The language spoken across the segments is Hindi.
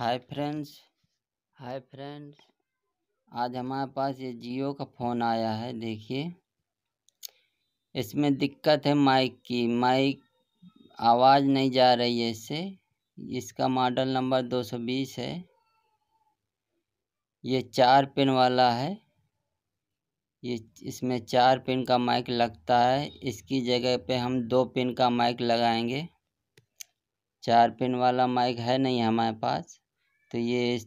हाय फ्रेंड्स हाय फ्रेंड्स आज हमारे पास ये जियो का फ़ोन आया है देखिए इसमें दिक्कत है माइक की माइक आवाज़ नहीं जा रही है इससे इसका मॉडल नंबर 220 है ये चार पिन वाला है ये इसमें चार पिन का माइक लगता है इसकी जगह पे हम दो पिन का माइक लगाएंगे चार पिन वाला माइक है नहीं हमारे पास तो ये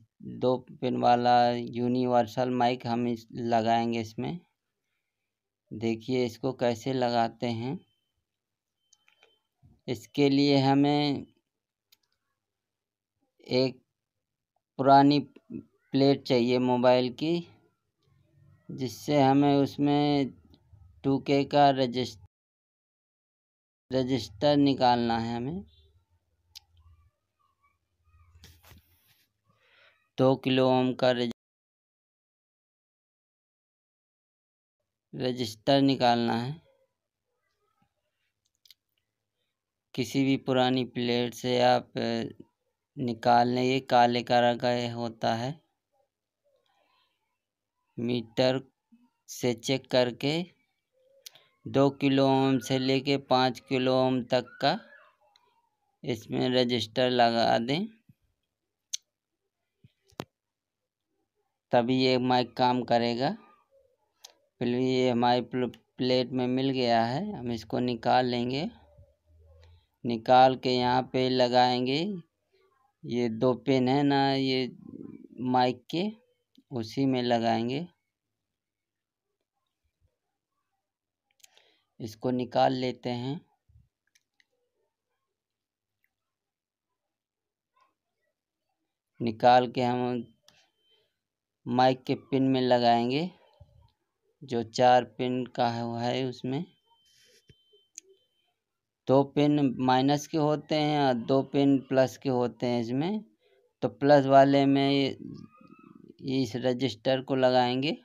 दो पिन वाला यूनिवर्सल माइक हम इस लगाएंगे इसमें देखिए इसको कैसे लगाते हैं इसके लिए हमें एक पुरानी प्लेट चाहिए मोबाइल की जिससे हमें उसमें टू के का रजिस्ट रजिस्टर निकालना है हमें दो किलो ओम का रजिस्टर निकालना है किसी भी पुरानी प्लेट से आप निकालने ये काले कलर का होता है मीटर से चेक करके दो किलो ओम से लेके पाँच किलो ओम तक का इसमें रजिस्टर लगा दें तभी ये माइक काम करेगा फिर ये हमारी प्लेट में मिल गया है हम इसको निकाल लेंगे निकाल के यहाँ पे लगाएंगे ये दो पेन है ना ये माइक के उसी में लगाएंगे इसको निकाल लेते हैं निकाल के हम माइक के पिन में लगाएंगे जो चार पिन का है उसमें दो पिन माइनस के होते हैं और दो पिन प्लस के होते हैं इसमें तो प्लस वाले में इस रजिस्टर को लगाएंगे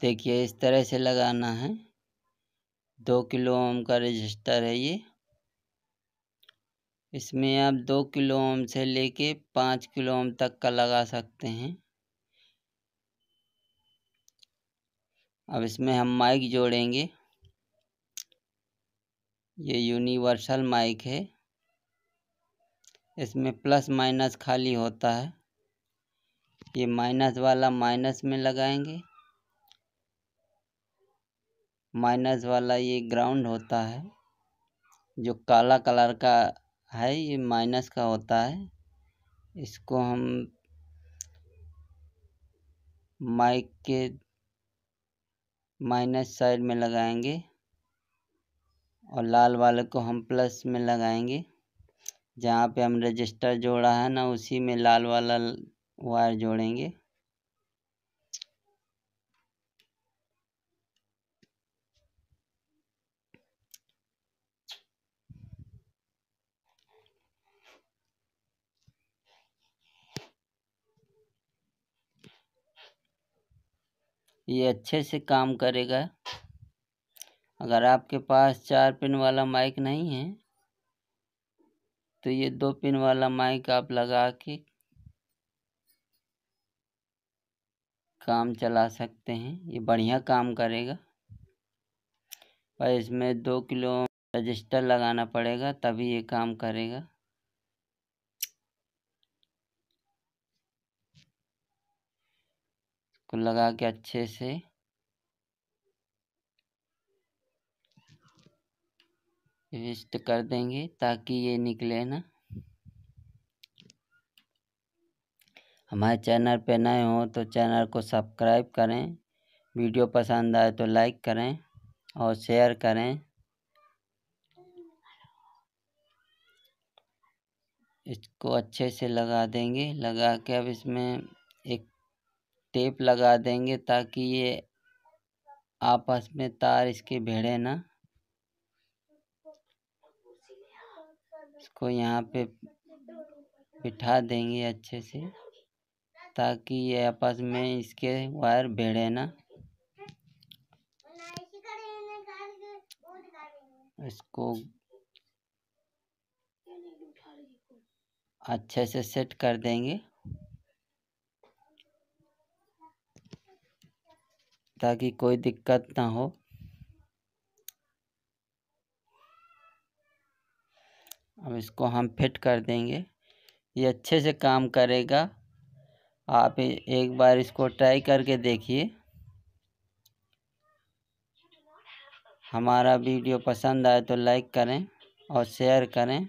देखिए इस तरह से लगाना है दो किलो ओम का रजिस्टर है ये इसमें आप दो किलो ओम से लेके पाँच किलो ओम तक का लगा सकते हैं अब इसमें हम माइक जोड़ेंगे ये यूनिवर्सल माइक है इसमें प्लस माइनस खाली होता है ये माइनस वाला माइनस में लगाएंगे माइनस वाला ये ग्राउंड होता है जो काला कलर का है ये माइनस का होता है इसको हम माइक के माइनस साइड में लगाएंगे और लाल वाले को हम प्लस में लगाएंगे जहाँ पे हम रजिस्टर जोड़ा है ना उसी में लाल वाला वायर जोड़ेंगे ये अच्छे से काम करेगा अगर आपके पास चार पिन वाला माइक नहीं है तो ये दो पिन वाला माइक आप लगा के काम चला सकते हैं ये बढ़िया काम करेगा पर इसमें दो किलो रजिस्टर लगाना पड़ेगा तभी ये काम करेगा इसको लगा के अच्छे से पेस्ट कर देंगे ताकि ये निकले ना हमारे चैनल पे नए हो तो चैनल को सब्सक्राइब करें वीडियो पसंद आए तो लाइक करें और शेयर करें इसको अच्छे से लगा देंगे लगा के अब इसमें टेप लगा देंगे ताकि ये आपस में तार इसके भिड़े ना इसको यहाँ पे बिठा देंगे अच्छे से ताकि ये आपस में इसके वायर भिड़े ना इसको अच्छे से सेट कर देंगे ताकि कोई दिक्कत ना हो अब इसको हम फिट कर देंगे ये अच्छे से काम करेगा आप एक बार इसको ट्राई करके देखिए हमारा वीडियो पसंद आए तो लाइक करें और शेयर करें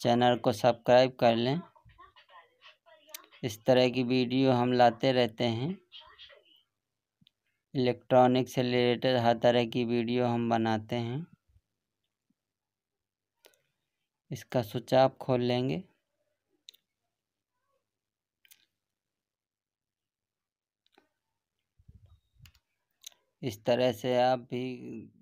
चैनल को सब्सक्राइब कर लें इस तरह की वीडियो हम लाते रहते हैं इलेक्ट्रॉनिक से रिलेटेड हर तरह की वीडियो हम बनाते हैं इसका स्विच आप खोल लेंगे इस तरह से आप भी